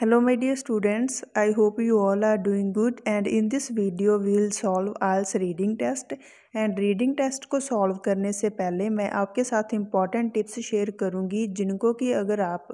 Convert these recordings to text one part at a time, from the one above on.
Hello my dear students I hope you all are doing good and in this video we will solve IELTS reading test and reading test को solve करने से पहले मैं आपके साथ important tips share करूंगी जिनको कि अगर आप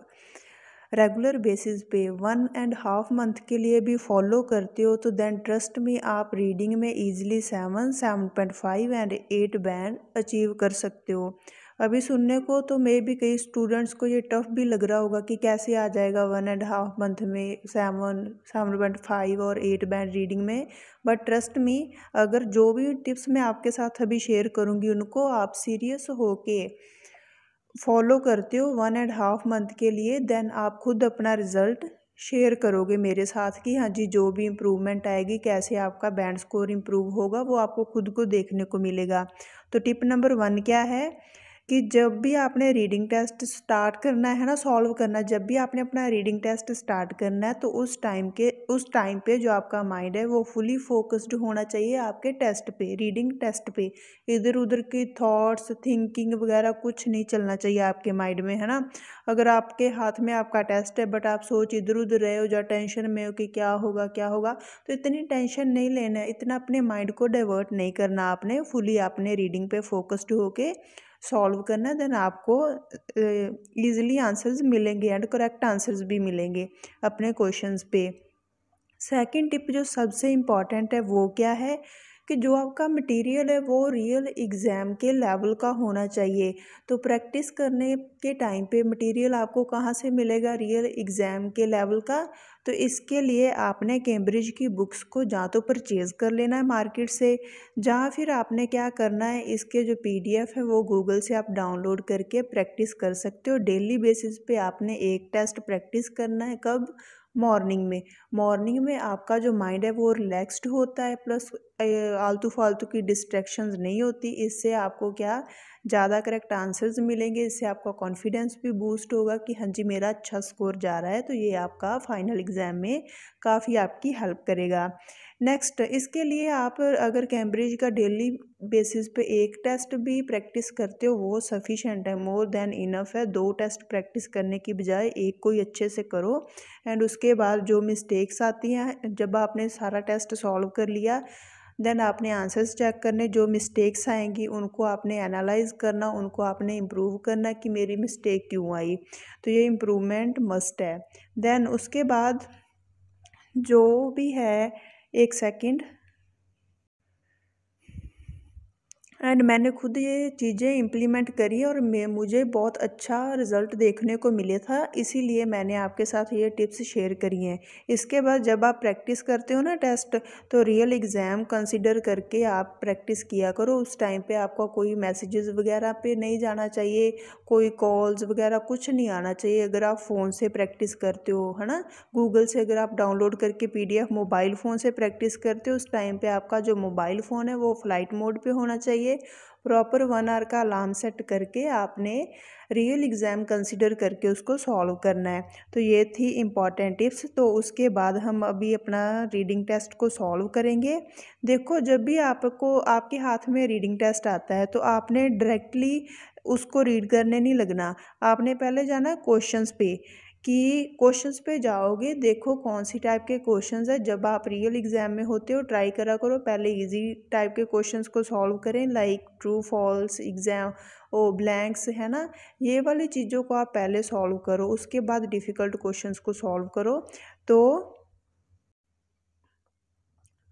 रेगुलर बेसिस पे वन एंड हाफ मंथ के लिए भी फॉलो करते हो तो देन ट्रस्ट में आप रीडिंग में easily seven seven point five and eight band achieve कर सकते हो अभी सुनने को तो मे भी कई स्टूडेंट्स को ये टफ भी लग रहा होगा कि कैसे आ जाएगा वन एंड हाफ मंथ में सेवन सेवन पॉइंट फाइव और एट बैंड रीडिंग में बट ट्रस्ट मी अगर जो भी टिप्स मैं आपके साथ अभी शेयर करूँगी उनको आप सीरियस हो के फॉलो करते हो वन एंड हाफ मंथ के लिए देन आप खुद अपना रिज़ल्ट शेयर करोगे मेरे साथ कि हाँ जी जो भी इम्प्रूवमेंट आएगी कैसे आपका बैंड स्कोर इम्प्रूव होगा वो आपको खुद को देखने को मिलेगा तो टिप नंबर वन क्या है कि जब भी आपने रीडिंग टेस्ट स्टार्ट करना है ना सॉल्व करना जब भी आपने अपना रीडिंग टेस्ट स्टार्ट करना है तो उस टाइम के उस टाइम पे जो आपका माइंड है वो फुली फोकस्ड होना चाहिए आपके टेस्ट पे रीडिंग टेस्ट पे इधर उधर की थॉट्स थिंकिंग वगैरह कुछ नहीं चलना चाहिए आपके माइंड में है ना अगर आपके हाथ में आपका टेस्ट है बट आप सोच इधर उधर रहे हो या टेंशन में हो कि क्या होगा क्या होगा तो इतनी टेंशन नहीं लेना है इतना अपने माइंड को डाइवर्ट नहीं करना आपने फुली आपने रीडिंग पे फोकस्ड होके सॉल्व करना देन आपको ईजिली आंसर्स मिलेंगे एंड करेक्ट आंसर्स भी मिलेंगे अपने क्वेश्चंस पे सेकंड टिप जो सबसे इम्पॉर्टेंट है वो क्या है कि जो आपका मटेरियल है वो रियल एग्ज़ाम के लेवल का होना चाहिए तो प्रैक्टिस करने के टाइम पे मटेरियल आपको कहाँ से मिलेगा रियल एग्ज़ाम के लेवल का तो इसके लिए आपने कैम्ब्रिज की बुक्स को जहाँ तो परचेज़ कर लेना है मार्केट से जहाँ फिर आपने क्या करना है इसके जो पीडीएफ है वो गूगल से आप डाउनलोड करके प्रैक्टिस कर सकते हो डेली बेसिस पे आपने एक टेस्ट प्रैक्टिस करना है कब मॉर्निंग में मॉर्निंग में आपका जो माइंड है वो रिलैक्स्ड होता है प्लस आलतू फालतू की डिस्ट्रैक्शंस नहीं होती इससे आपको क्या ज़्यादा करेक्ट आंसर्स मिलेंगे इससे आपका कॉन्फिडेंस भी बूस्ट होगा कि हाँ जी मेरा अच्छा स्कोर जा रहा है तो ये आपका फाइनल एग्ज़ाम में काफ़ी आपकी हेल्प करेगा नेक्स्ट इसके लिए आप अगर कैम्ब्रिज का डेली बेसिस पे एक टेस्ट भी प्रैक्टिस करते हो वो सफिशेंट है मोर देन इनफ है दो टेस्ट प्रैक्टिस करने की बजाय एक कोई अच्छे से करो एंड उसके बाद जो मिस्टेक्स आती हैं जब आपने सारा टेस्ट सॉल्व कर लिया देन आपने आंसर्स चेक करने जो मिस्टेक्स आएंगी उनको आपने एनालाइज करना उनको आपने इम्प्रूव करना कि मेरी मिस्टेक क्यों आई तो ये इम्प्रूवमेंट मस्ट है देन उसके बाद जो भी है एक सेकंड एंड मैंने खुद ये चीज़ें इम्प्लीमेंट करी और मुझे बहुत अच्छा रिज़ल्ट देखने को मिले था इसीलिए मैंने आपके साथ ये टिप्स शेयर करी हैं इसके बाद जब आप प्रैक्टिस करते हो ना टेस्ट तो रियल एग्ज़ाम कंसिडर करके आप प्रैक्टिस किया करो उस टाइम पे आपका कोई मैसेजेस वगैरह पे नहीं जाना चाहिए कोई कॉल्स वगैरह कुछ नहीं आना चाहिए अगर आप फ़ोन से प्रैक्टिस करते हो है ना गूगल से अगर आप डाउनलोड करके पी मोबाइल फ़ोन से प्रैक्टिस करते हो उस टाइम पर आपका जो मोबाइल फ़ोन है वो फ्लाइट मोड पर होना चाहिए चाहिए प्रॉपर वन आवर का अलार्म सेट करके आपने रियल एग्ज़ाम कंसिडर करके उसको सॉल्व करना है तो ये थी इम्पॉर्टेंट टिप्स तो उसके बाद हम अभी अपना रीडिंग टेस्ट को सॉल्व करेंगे देखो जब भी आपको आपके हाथ में रीडिंग टेस्ट आता है तो आपने डायरेक्टली उसको रीड करने नहीं लगना आपने पहले जाना क्वेश्चंस पे कि क्वेश्चंस पे जाओगे देखो कौन सी टाइप के क्वेश्चंस है जब आप रियल एग्ज़ाम में होते हो ट्राई करा करो पहले इजी टाइप के क्वेश्चंस को सॉल्व करें लाइक ट्रू फॉल्स एग्ज़ाम ओ ब्लैंक्स है ना ये वाली चीज़ों को आप पहले सॉल्व करो उसके बाद डिफ़िकल्ट क्वेश्चंस को सॉल्व करो तो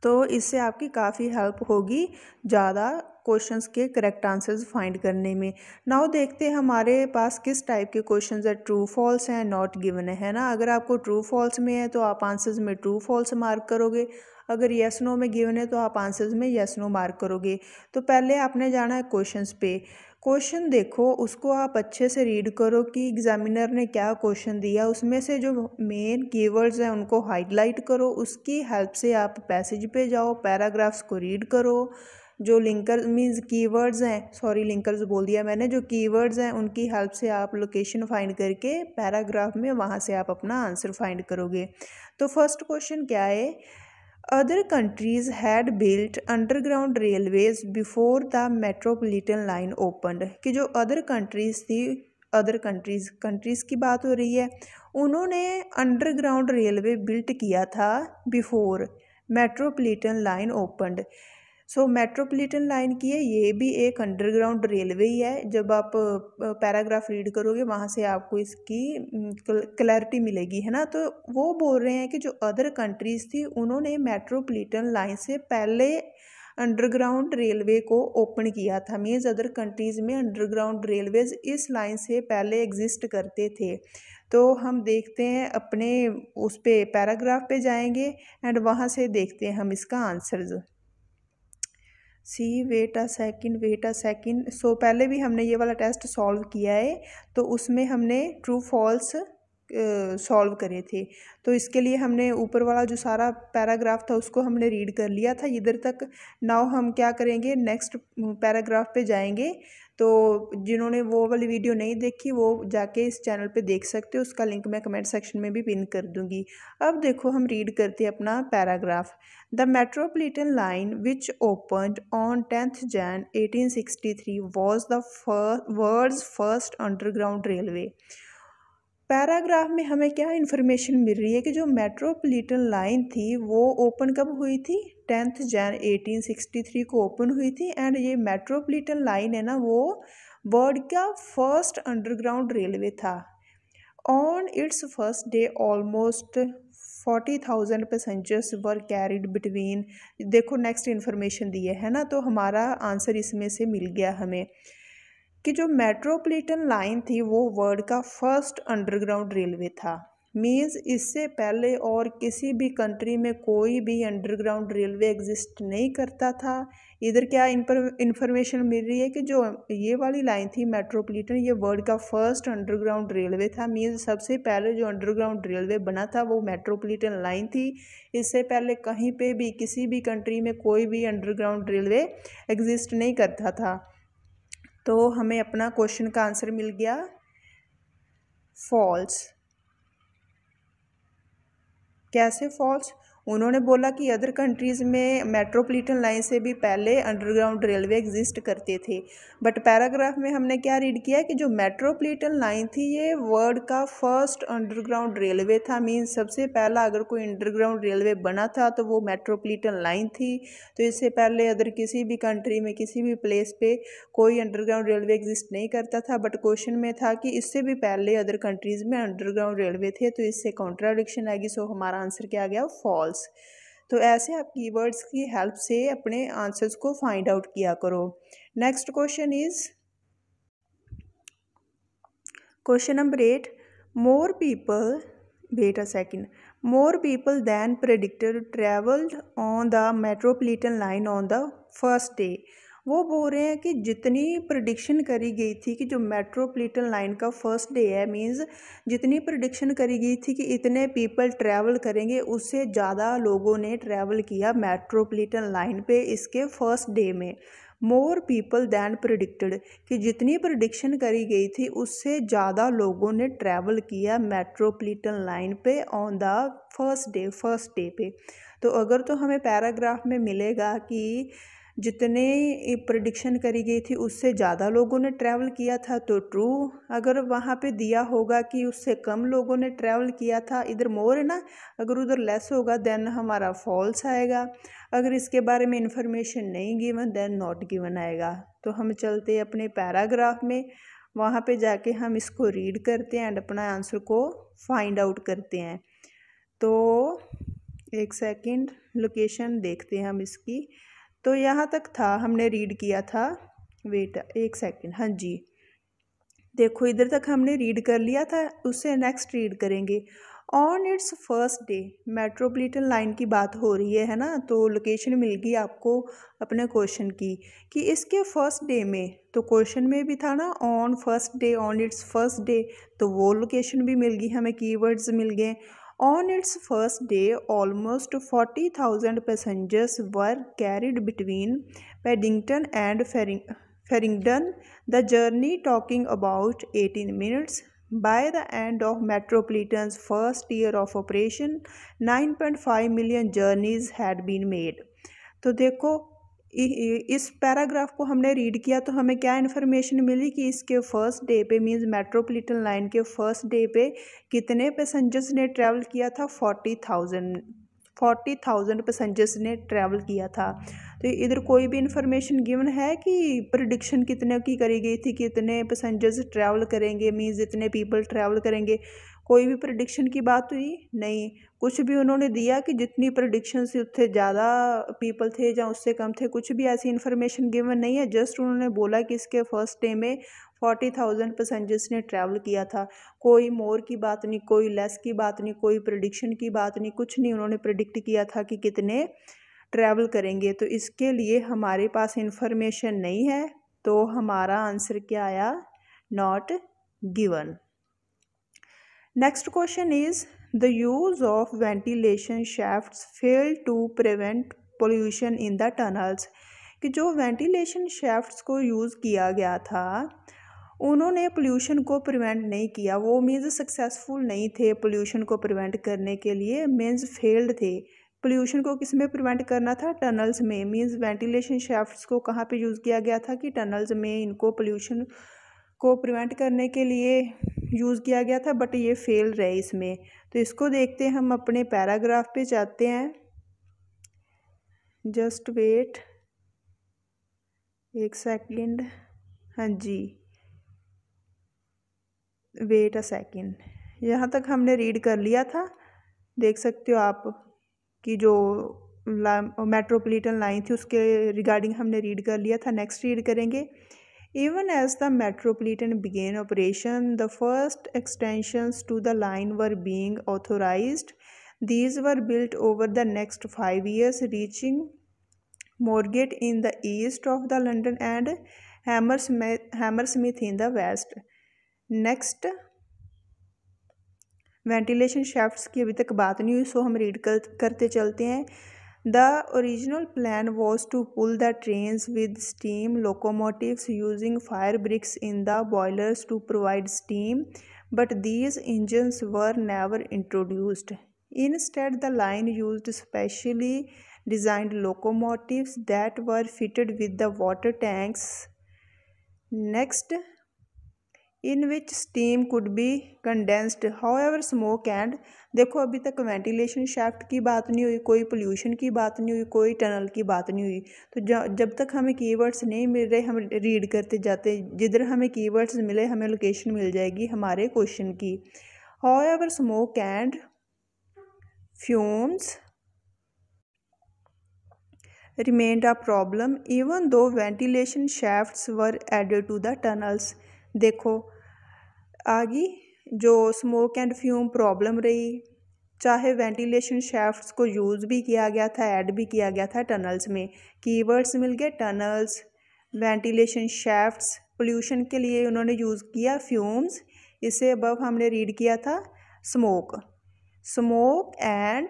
तो इससे आपकी काफ़ी हेल्प होगी ज़्यादा क्वेश्चंस के करेक्ट आंसर्स फाइंड करने में नाउ देखते हैं हमारे पास किस टाइप के क्वेश्चंस है ट्रू फॉल्स हैं नॉट गिवन है ना अगर आपको ट्रू फॉल्स में है तो आप आंसर्स में ट्रू फॉल्स मार्क करोगे अगर येस नो में गिवन है तो आप आंसर्स में येस नो मार्क करोगे तो पहले आपने जाना है क्वेश्चंस पे क्वेश्चन देखो उसको आप अच्छे से रीड करो कि एग्ज़ामिनर ने क्या क्वेश्चन दिया उसमें से जो मेन कीवर्ड्स हैं उनको हाईलाइट करो उसकी हेल्प से आप पैसेज पे जाओ पैराग्राफ्स को रीड करो जो लिंकर मीन्स कीवर्ड्स हैं सॉरी लिंकर्स बोल दिया मैंने जो कीवर्ड्स हैं उनकी हेल्प से आप लोकेशन फाइंड करके पैराग्राफ में वहाँ से आप अपना आंसर फाइंड करोगे तो फर्स्ट क्वेश्चन क्या है Other countries had built underground railways before the metropolitan line opened कि जो other countries थी अदर कंट्रीज़ कंट्रीज़ की बात हो रही है उन्होंने अंडरग्राउंड रेलवे बिल्ट किया था before metropolitan line opened so metropolitan line की है ये भी एक अंडरग्राउंड रेलवे ही है जब आप पैराग्राफ रीड करोगे वहाँ से आपको इसकी क्लैरिटी मिलेगी है ना तो वो बोल रहे हैं कि जो अदर कंट्रीज़ थी उन्होंने मेट्रोपोलिटन लाइन से पहले अंडरग्राउंड रेलवे को ओपन किया था मीन्स अदर कंट्रीज़ में अंडरग्राउंड रेलवेज इस लाइन से पहले एग्जिस्ट करते थे तो हम देखते हैं अपने उस पर पैराग्राफ पे जाएंगे एंड वहाँ से देखते हैं हम इसका answers see wait a second wait a second so पहले भी हमने ये वाला टेस्ट सॉल्व किया है तो उसमें हमने ट्रू फॉल्स सॉल्व करे थे तो इसके लिए हमने ऊपर वाला जो सारा पैराग्राफ था उसको हमने रीड कर लिया था इधर तक नाउ हम क्या करेंगे नेक्स्ट पैराग्राफ पे जाएंगे तो जिन्होंने वो वाली वीडियो नहीं देखी वो जाके इस चैनल पे देख सकते हो उसका लिंक मैं कमेंट सेक्शन में भी पिन कर दूंगी अब देखो हम रीड करते हैं अपना paragraph the metropolitan line which opened on tenth Jan 1863 was the world first underground railway paragraph में हमें क्या इन्फॉर्मेशन मिल रही है कि जो मेट्रोपॉलिटन लाइन थी वो ओपन कब हुई थी टेंथ जैन 1863 को ओपन हुई थी एंड ये मेट्रोपॉलिटन लाइन है ना वो वर्ल्ड का फर्स्ट अंडरग्राउंड रेलवे था on its first day almost forty thousand passengers were carried between देखो नेक्स्ट इन्फॉर्मेशन दी है ना तो हमारा आंसर इसमें से मिल गया हमें कि जो मेट्रोपॉलिटन लाइन थी वो वर्ल्ड का फर्स्ट अंडरग्राउंड रेलवे था मीन्स इससे पहले और किसी भी कंट्री में कोई भी अंडरग्राउंड रेलवे एग्जिस्ट नहीं करता था इधर क्या इंफॉर्मेशन मिल रही है कि जो ये वाली लाइन थी मेट्रोपॉलिटन ये वर्ल्ड का फर्स्ट अंडरग्राउंड रेलवे था मीन्स सबसे पहले जो अंडरग्राउंड रेलवे बना था वो मेट्रोपॉलिटन लाइन थी इससे पहले कहीं पे भी किसी भी कंट्री में कोई भी अंडरग्राउंड रेलवे एग्जिस्ट नहीं करता था तो हमें अपना क्वेश्चन का आंसर मिल गया फॉल्स कैसे फॉल्स उन्होंने बोला कि अदर कंट्रीज़ में मेट्रोपॉलिटन लाइन से भी पहले अंडरग्राउंड रेलवे एग्जिस्ट करते थे बट पैराग्राफ में हमने क्या रीड किया कि जो मेट्रोपॉलिटन लाइन थी ये वर्ल्ड का फर्स्ट अंडरग्राउंड रेलवे था मीन सबसे पहला अगर कोई अंडरग्राउंड रेलवे बना था तो वो मेट्रोपॉलिटन लाइन थी तो इससे पहले अदर किसी भी कंट्री में किसी भी प्लेस पर कोई अंडरग्राउंड रेलवे एग्जिस्ट नहीं करता था बट क्वेश्चन में था कि इससे भी पहले अदर कंट्रीज़ में अंडरग्राउंड रेलवे थे तो इससे कॉन्ट्राडिक्शन आएगी सो हमारा आंसर क्या आ गया फॉल्स फॉल्स तो ऐसे आप कीवर्ड्स की हेल्प से अपने आंसर्स को फाइंड आउट किया करो next question is question number eight more people wait a second more people than predicted travelled on the metropolitan line on the first day वो बोल रहे हैं कि जितनी प्रडिक्शन करी गई थी कि जो मेट्रोपोलिटन लाइन का फर्स्ट डे है मींस जितनी प्रडिक्शन करी गई थी कि इतने पीपल ट्रैवल करेंगे उससे ज़्यादा लोगों ने ट्रैवल किया मेट्रोपोलिटन लाइन पे इसके फर्स्ट डे में मोर पीपल दैन प्रडिक्टेड कि जितनी प्रडिक्शन करी गई थी उससे ज़्यादा लोगों ने ट्रैवल किया मेट्रोपोलिटन लाइन पे on the first day first day पे तो अगर तो हमें पैराग्राफ में मिलेगा कि जितने प्रडिक्शन करी गई थी उससे ज़्यादा लोगों ने ट्रैवल किया था तो ट्रू अगर वहाँ पे दिया होगा कि उससे कम लोगों ने ट्रैवल किया था इधर मोर है ना अगर उधर लेस होगा देन हमारा फॉल्स आएगा अगर इसके बारे में इंफॉर्मेशन नहीं गिवन देन नॉट गिवन आएगा तो हम चलते अपने पैराग्राफ में वहाँ पर जाके हम इसको रीड करते हैं एंड अपना आंसर को फाइंड आउट करते हैं तो एक सेकेंड लोकेशन देखते हैं हम इसकी तो यहाँ तक था हमने रीड किया था वेट एक सेकेंड हाँ जी देखो इधर तक हमने रीड कर लिया था उससे नेक्स्ट रीड करेंगे on its first day metropolitan line की बात हो रही है है ना तो लोकेशन मिल गई आपको अपने क्वेश्चन की कि इसके फर्स्ट डे में तो क्वेश्चन में भी था ना on first day on its first day तो वो लोकेशन भी मिल गई हमें कीवर्ड्स मिल गए On its first day, almost 40,000 passengers were carried between Paddington and Farringdon. The journey talking about 18 minutes. By the end of Metropolitan's first year of operation, 9.5 million journeys had been made. तो देखो इस paragraph को हमने read किया तो हमें क्या information मिली कि इसके फर्स्ट डे पे मींस मेट्रोपॉलिटन लाइन के फर्स्ट डे पे कितने पैसेंजर्स ने ट्रैवल किया था forty thousand forty thousand passengers ने ट्रैवल किया था तो इधर कोई भी इन्फॉर्मेशन गिवन है कि प्रडिक्शन कितने की करी गई थी कितने पैसेंजर्स ट्रैवल करेंगे मीन्स इतने पीपल ट्रैवल करेंगे कोई भी प्रडिक्शन की बात हुई नहीं कुछ भी उन्होंने दिया कि जितनी प्रडिक्शन से उससे ज़्यादा पीपल थे या उससे कम थे कुछ भी ऐसी इन्फॉर्मेशन गिवन नहीं है जस्ट उन्होंने बोला कि इसके फर्स्ट डे में फोर्टी थाउजेंड पैसेंजर्स ने ट्रैवल किया था कोई मोर की बात नहीं कोई लेस की बात नहीं कोई प्रडिक्शन की बात नहीं कुछ नहीं उन्होंने प्रडिक्ट किया था कि कितने ट्रैवल करेंगे तो इसके लिए हमारे पास इन्फॉर्मेशन नहीं है तो हमारा आंसर क्या आया not given next question is the use of ventilation shaft fail to prevent pollution in the tunnels कि जो वेंटिलेशन शेफ्ट को यूज़ किया गया था उन्होंने पोल्यूशन को प्रिवेंट नहीं किया वो मीन्स सक्सेसफुल नहीं थे पोल्यूशन को प्रिवेंट करने के लिए मीन्स फेल्ड थे पोल्यूशन को किस में प्रिवेंट करना था टनल्स में मीन्स वेंटिलेशन शेफ्ट को कहाँ पे यूज़ किया गया था कि टनल्स में इनको पोल्यूशन को प्रिवेंट करने के लिए यूज़ किया गया था बट ये फेल रहे इसमें तो इसको देखते हम अपने पैराग्राफ पे जाते हैं जस्ट वेट एक सेकंड हाँ जी वेट अ सेकंड यहाँ तक हमने रीड कर लिया था देख सकते हो आप कि जो ला मेट्रोपोलिटन लाइन थी उसके रिगार्डिंग हमने रीड कर लिया था नेक्स्ट रीड करेंगे Even as the Metropolitan began operation, the first extensions to the line were being authorized. These were built over the next five years, reaching Morgate in the east of the London and Hammersmith, Hammersmith in the west. Next ventilation shafts. की अभी तक बात नहीं हुई सो हम read करते चलते हैं the original plan was to pull the trains with steam locomotives using fire bricks in the boilers to provide steam, but these engines were never introduced. Instead, the line used specially designed locomotives that were fitted with the water tanks. Next, in which steam could be condensed, however, smoke and देखो अभी तक ventilation shaft की बात नहीं हुई कोई pollution की बात नहीं हुई कोई टनल की बात नहीं हुई तो जब तक हमें कीवर्ड्स नहीं मिल रहे हम रीड करते जाते जिधर हमें कीवर्ड्स मिले हमें लोकेशन मिल जाएगी हमारे क्वेश्चन की however smoke and fumes remained a problem even though ventilation shaft were added to the tunnels देखो आगे जो स्मोक एंड फ्यूम प्रॉब्लम रही चाहे वेंटिलेशन शेफ्ट को यूज़ भी किया गया था ऐड भी किया गया था टनल्स में कीवर्ड्स मिल गए टनल्स वेंटिलेशन शेफ्ट पोल्यूशन के लिए उन्होंने यूज़ किया फ्यूम्स इसे अबव हमने रीड किया था smoke smoke and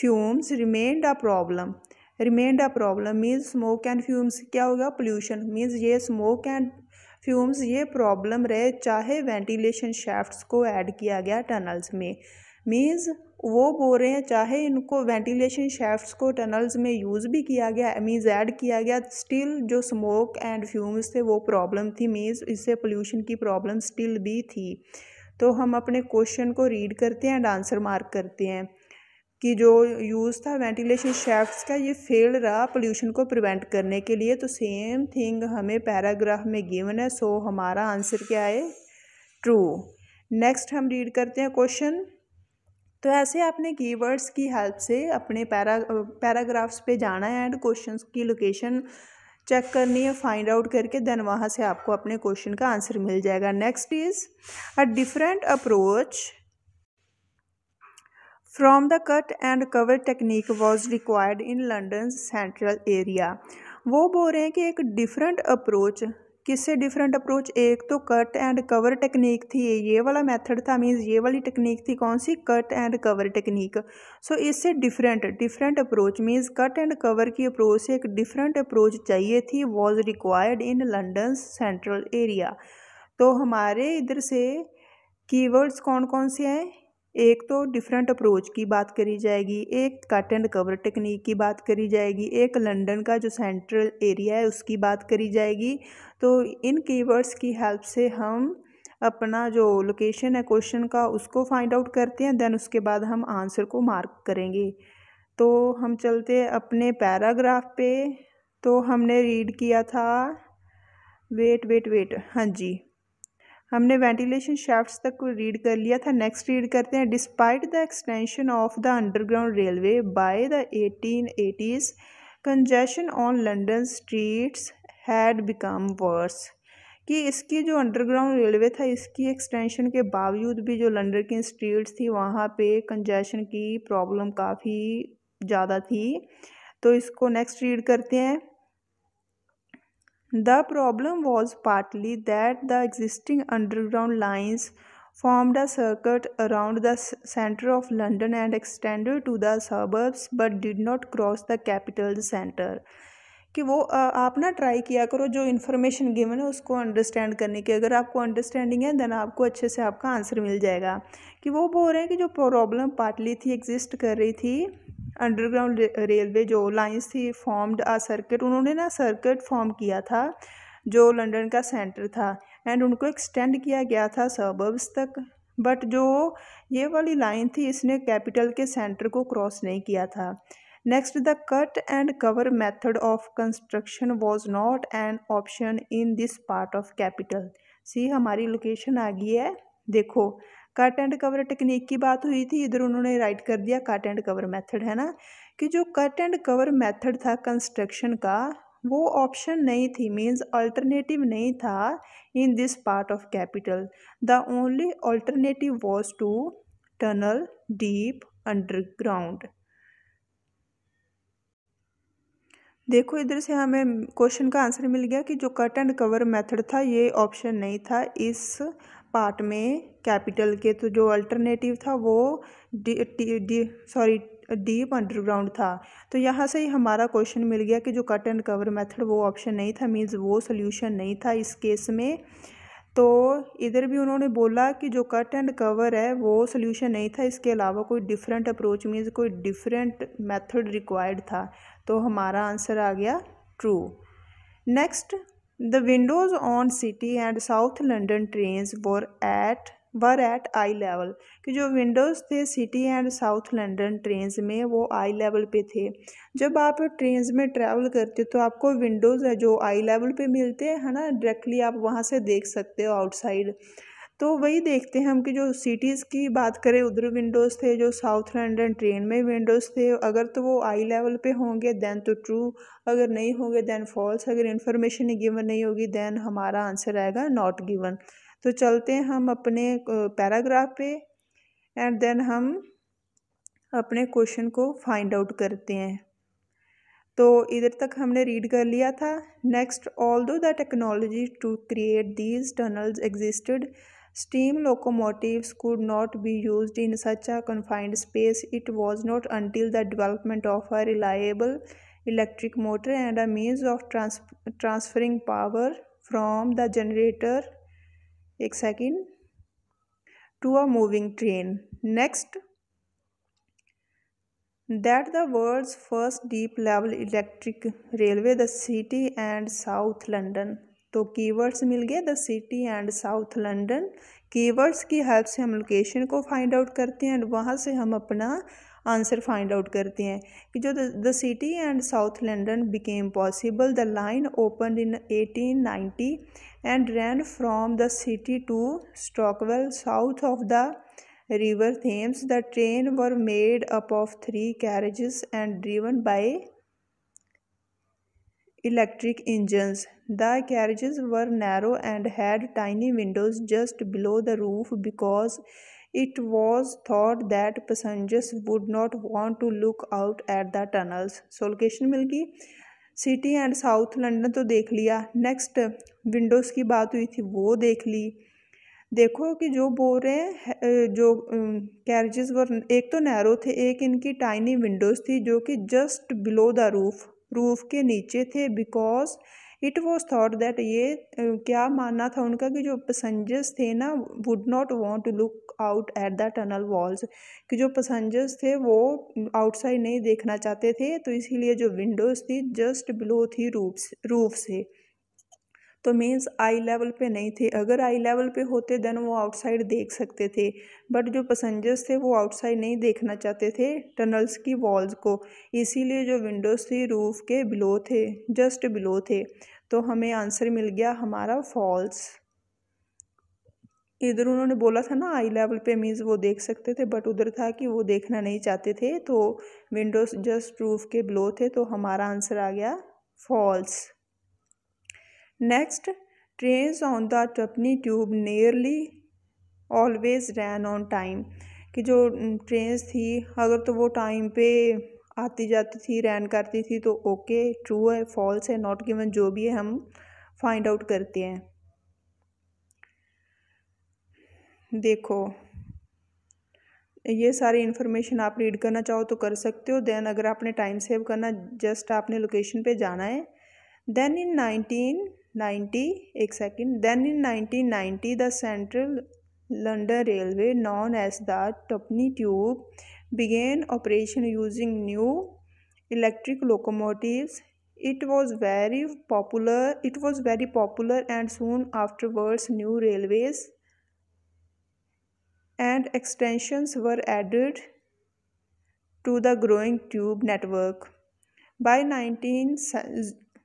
fumes remained a problem remained a problem means smoke and fumes क्या होगा पोल्यूशन मीन्स ये स्मोक एंड फ्यूम्स ये प्रॉब्लम रहे चाहे वेंटिलेशन शाफ्ट्स को ऐड किया गया टनल्स में मीन्स वो बोल रहे हैं चाहे इनको वेंटिलेशन शेफ्ट्स को टनल्स में यूज़ भी किया गया मीन्स ऐड किया गया स्टिल जो स्मोक एंड फ्यूम्स थे वो प्रॉब्लम थी मीन्स इससे पोल्यूशन की प्रॉब्लम स्टिल भी थी तो हम अपने क्वेश्चन को रीड करते हैं एंड आंसर मार्क करते हैं की जो यूज़ था वेंटिलेशन शेफ्ट का ये फेल रहा पोल्यूशन को प्रिवेंट करने के लिए तो सेम थिंग हमें पैराग्राफ में गिवन है सो हमारा आंसर क्या है ट्रू नेक्स्ट हम रीड करते हैं क्वेश्चन तो ऐसे आपने कीवर्ड्स की हेल्प से अपने पैरा पैराग्राफ्स पे जाना है एंड क्वेश्चन की लोकेशन चेक करनी है फाइंड आउट करके देन वहाँ से आपको अपने क्वेश्चन का आंसर मिल जाएगा next is a different approach from the cut and cover technique was required in London's central area. वो बोल रहे हैं कि एक different approach किससे डिफरेंट अप्रोच एक तो कट एंड कवर टेक्निक थी ये वाला मेथड था मीन्स ये वाली टेक्निक थी कौन सी cut and cover technique so इससे different different approach means cut and cover की अप्रोच से एक डिफरेंट अप्रोच चाहिए थी was required in London central area तो हमारे इधर से कीवर्ड्स कौन कौन से हैं एक तो डिफरेंट अप्रोच की बात करी जाएगी एक कट एंड कवर टेक्निक की बात करी जाएगी एक लंदन का जो सेंट्रल एरिया है उसकी बात करी जाएगी तो इन कीवर्ड्स की हेल्प से हम अपना जो लोकेशन है क्वेश्चन का उसको फाइंड आउट करते हैं देन उसके बाद हम आंसर को मार्क करेंगे तो हम चलते हैं अपने पैराग्राफ पे तो हमने रीड किया था वेट वेट वेट हाँ जी हमने वेंटिलेशन शाफ्ट्स तक को रीड कर लिया था नेक्स्ट रीड करते हैं despite the extension of the underground railway by the eighteen eighties congestion on London streets had become worse कि इसकी जो अंडरग्राउंड रेलवे था इसकी एक्सटेंशन के बावजूद भी जो लंडन की स्ट्रीट्स थी वहाँ पे कंजेशन की प्रॉब्लम काफ़ी ज़्यादा थी तो इसको नेक्स्ट रीड करते हैं The problem was partly that the existing underground lines formed a circuit around the center of London and extended to the suburbs but did not cross the capital center. कि वो आप ना try किया करो जो information given है उसको understand करने की अगर आपको अंडरस्टैंडिंग है देन आपको अच्छे से आपका आंसर मिल जाएगा कि वो बोल रहे हैं कि जो प्रॉब्लम पार्टली थी एग्जिस्ट कर रही थी अंडरग्राउंड रेलवे जो लाइन्स थी फॉर्म्ड आ सर्किट उन्होंने ना सर्किट फॉर्म किया था जो लंदन का सेंटर था एंड उनको एक्सटेंड किया गया था सबर्ब्स तक बट जो ये वाली लाइन थी इसने कैपिटल के सेंटर को क्रॉस नहीं किया था next the cut and cover method of construction was not an option in this part of capital सी हमारी लोकेशन आ गई है देखो कट एंड कवर टेक्निक की बात हुई थी इधर उन्होंने राइट कर दिया कट एंड कवर मेथड है ना कि जो कट एंड कवर मेथड था कंस्ट्रक्शन का वो ऑप्शन नहीं थी मींस अल्टरनेटिव नहीं था in this part of capital the only alternative was to tunnel deep underground देखो इधर से हमें क्वेश्चन का आंसर मिल गया कि जो कट एंड कवर मेथड था ये ऑप्शन नहीं था इस पार्ट में कैपिटल के तो जो अल्टरनेटिव था वो D T D sorry deep underground था तो यहाँ से ही हमारा क्वेश्चन मिल गया कि जो कट एंड कवर मेथड वो ऑप्शन नहीं था मीन्स वो सोल्यूशन नहीं था इस केस में तो इधर भी उन्होंने बोला कि जो कट एंड कवर है वो सोल्यूशन नहीं था इसके अलावा कोई डिफरेंट अप्रोच मीन्स कोई डिफरेंट मेथड रिक्वायर्ड था तो हमारा आंसर आ गया true next the windows on City and South London train were at were at eye level कि जो विंडोज़ थे City and South London train में वो आई लेवल पे थे जब आप ट्रेन में ट्रैवल करते हो तो आपको विंडोज़ है जो आई लेवल पे मिलते हैं ना डायरेक्टली आप वहाँ से देख सकते हो आउटसाइड तो वही देखते हैं हम कि जो सिटीज़ की बात करें उधर विंडोज़ थे जो साउथ लंडन ट्रेन में विंडोज़ थे अगर तो वो आई लेवल पे होंगे दैन तो ट्रू अगर नहीं होंगे दैन फॉल्स अगर इन्फॉर्मेशन गिवन नहीं होगी दैन हमारा आंसर आएगा नॉट गिवन तो चलते हैं हम अपने पैराग्राफ पे एंड देन हम अपने क्वेश्चन को फाइंड आउट करते हैं तो इधर तक हमने रीड कर लिया था next although the technology to create these tunnels existed Steam locomotives could not be used in such a confined space. It was not until the development of a reliable electric motor and a means of trans- transferring power from the generator second, to a moving train, next, that the world's first deep level electric railway the city and south london तो keywords मिल गए the City and South London keywords की help से हम location को find out करते हैं and वहाँ से हम अपना आंसर फाइंड आउट करते हैं कि जो the City and South London became possible the line open in 1890 and ran from the City to Stockwell south of the river Thames the train were made up of three carriages and driven by electric engines. The carriages were narrow and had tiny windows just below the roof because it was thought that passengers would not want to look out at the tunnels. So location mil gayi city and south london to dekh liya next windows ki baat hui thi wo dekh li देखो कि जो बोल रहे हैं जो carriages वर एक तो narrow थे एक इनकी टाइनी विंडोज़ थी जो कि just below the roof roof के नीचे थे because it was thought that ये क्या मानना था उनका कि जो पसेंजर्स थे ना would not want to look out at the tunnel walls कि जो पसेंजर्स थे वो आउटसाइड नहीं देखना चाहते थे तो इसीलिए जो विंडोज़ थी जस्ट बिलो थी रूफ से रूफ से तो मीन्स आई लेवल पे नहीं थे अगर आई लेवल पे होते देन वो आउटसाइड देख सकते थे बट जो पसेंजर्स थे वो आउटसाइड नहीं देखना चाहते थे टनल्स की वॉल्स को इसीलिए जो विंडोज़ थी रूफ के बिलो थे जस्ट बिलो थे तो हमें आंसर मिल गया हमारा फॉल्स इधर उन्होंने बोला था ना आई लेवल पे मीन्स वो देख सकते थे बट उधर था कि वो देखना नहीं चाहते थे तो विंडोज़ जस्ट रूफ के ब्लो थे तो हमारा आंसर आ गया false next trains on the tuppenny tube nearly always ran on time कि जो ट्रेन्स थी अगर तो वो टाइम पे आती जाती थी रैन करती थी तो ओके ट्रू है फॉल्स है नॉट गिवन जो भी है हम फाइंड आउट करते हैं देखो ये सारी इन्फॉर्मेशन आप रीड करना चाहो तो कर सकते हो देन अगर आपने टाइम सेव करना जस्ट आपने लोकेशन पे जाना है then in nineteen 90 A second then in 1990 the central london railway known as the tupney tube began operation using new electric locomotives it was very popular it was very popular and soon afterwards new railways and extensions were added to the growing tube network by 19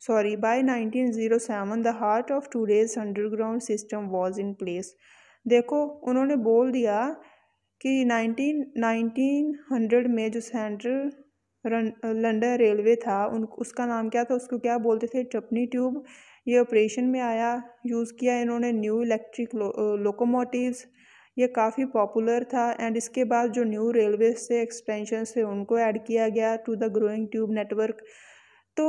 sorry by 1907 the heart of today's underground system was in place देखो उन्होंने बोल दिया कि 19 1900 में जो central London railway था उन उसका नाम क्या था उसको क्या बोलते थे टपनी ट्यूब ये ऑपरेशन में आया यूज़ किया इन्होंने न्यू इलेक्ट्रिक लोकोमोटिव्स ये काफ़ी पॉपुलर था एंड इसके बाद जो न्यू रेलवे से एक्सपेंशन से उनको ऐड किया गया to the growing tube network तो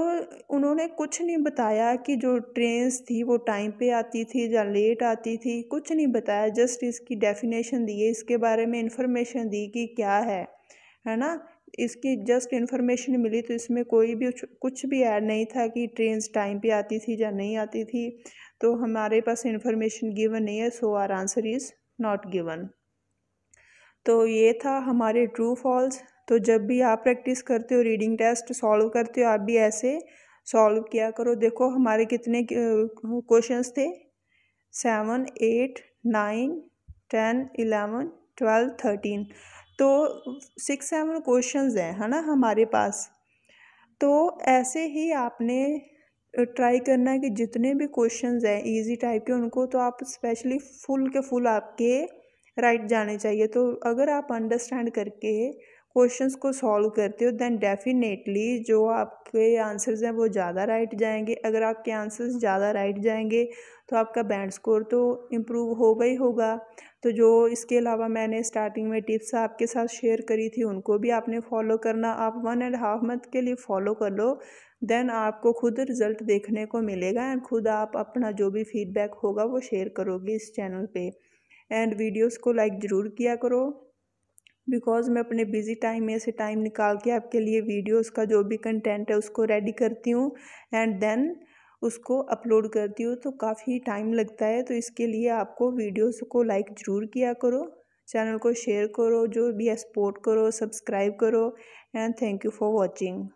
उन्होंने कुछ नहीं बताया कि जो ट्रेन्स थी वो टाइम पे आती थी या लेट आती थी कुछ नहीं बताया जस्ट इसकी डेफिनेशन दी है इसके बारे में इंफॉर्मेशन दी कि क्या है है ना इसकी जस्ट इन्फॉर्मेशन मिली तो इसमें कोई भी कुछ भी ऐड नहीं था कि ट्रेन्स टाइम पे आती थी या नहीं आती थी तो हमारे पास इन्फॉर्मेशन गिवन नहीं है so our answer is not given तो ये था हमारे ट्रू फॉल्स तो जब भी आप प्रैक्टिस करते हो रीडिंग टेस्ट सॉल्व करते हो आप भी ऐसे सॉल्व किया करो देखो हमारे कितने क्वेश्चंस थे seven eight nine ten eleven twelve thirteen तो सिक्स सेवन क्वेश्चंस हैं है ना हमारे पास तो ऐसे ही आपने ट्राई करना है कि जितने भी क्वेश्चंस हैं इजी टाइप के उनको तो आप स्पेशली फुल के फुल आपके राइट जाने चाहिए तो अगर आप अंडरस्टैंड करके क्वेश्चंस को सॉल्व करते हो दैन डेफिनेटली जो आपके आंसर्स हैं वो ज़्यादा राइट जाएंगे अगर आपके आंसर्स ज़्यादा राइट जाएंगे तो आपका बैंड स्कोर तो इम्प्रूव होगा ही होगा तो जो इसके अलावा मैंने स्टार्टिंग में टिप्स आपके साथ शेयर करी थी उनको भी आपने फॉलो करना आप वन एंड हाफ मंथ के लिए फॉलो कर लो देन आपको खुद रिज़ल्ट देखने को मिलेगा एंड खुद आप अपना जो भी फीडबैक होगा वो शेयर करोगे इस चैनल पर एंड वीडियोज़ को लाइक ज़रूर किया करो बिकॉज़ मैं अपने बिज़ी टाइम में से टाइम निकाल के आपके लिए वीडियोस का जो भी कंटेंट है उसको रेडी करती हूँ एंड देन उसको अपलोड करती हूँ तो काफ़ी टाइम लगता है तो इसके लिए आपको वीडियोस को लाइक ज़रूर किया करो चैनल को शेयर करो जो भी है सपोर्ट करो सब्सक्राइब करो and thank you for watching